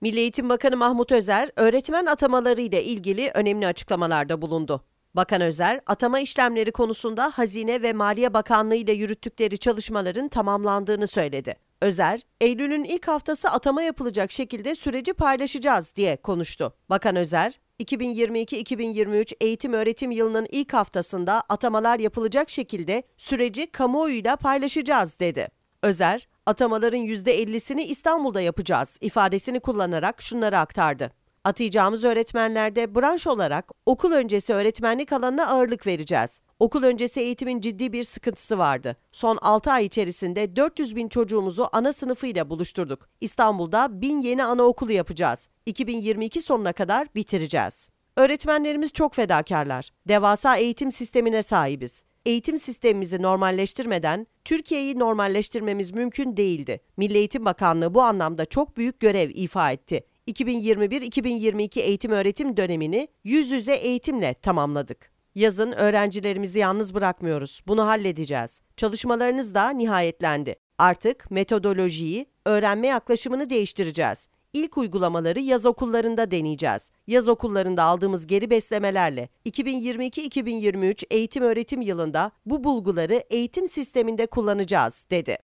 Milli Eğitim Bakanı Mahmut Özer, öğretmen atamaları ile ilgili önemli açıklamalarda bulundu. Bakan Özer, atama işlemleri konusunda Hazine ve Maliye Bakanlığı ile yürüttükleri çalışmaların tamamlandığını söyledi. Özer, Eylül'ün ilk haftası atama yapılacak şekilde süreci paylaşacağız diye konuştu. Bakan Özer, 2022-2023 eğitim öğretim yılının ilk haftasında atamalar yapılacak şekilde süreci kamuoyuyla paylaşacağız dedi. Özer, atamaların %50'sini İstanbul'da yapacağız ifadesini kullanarak şunları aktardı. Atayacağımız öğretmenlerde branş olarak okul öncesi öğretmenlik alanına ağırlık vereceğiz. Okul öncesi eğitimin ciddi bir sıkıntısı vardı. Son 6 ay içerisinde 400 bin çocuğumuzu ana sınıfıyla buluşturduk. İstanbul'da 1000 yeni anaokulu yapacağız. 2022 sonuna kadar bitireceğiz. Öğretmenlerimiz çok fedakarlar. Devasa eğitim sistemine sahibiz. Eğitim sistemimizi normalleştirmeden Türkiye'yi normalleştirmemiz mümkün değildi. Milli Eğitim Bakanlığı bu anlamda çok büyük görev ifa etti. 2021-2022 eğitim öğretim dönemini yüz yüze eğitimle tamamladık. Yazın öğrencilerimizi yalnız bırakmıyoruz. Bunu halledeceğiz. Çalışmalarınız da nihayetlendi. Artık metodolojiyi, öğrenme yaklaşımını değiştireceğiz ilk uygulamaları yaz okullarında deneyeceğiz. Yaz okullarında aldığımız geri beslemelerle 2022-2023 eğitim öğretim yılında bu bulguları eğitim sisteminde kullanacağız dedi.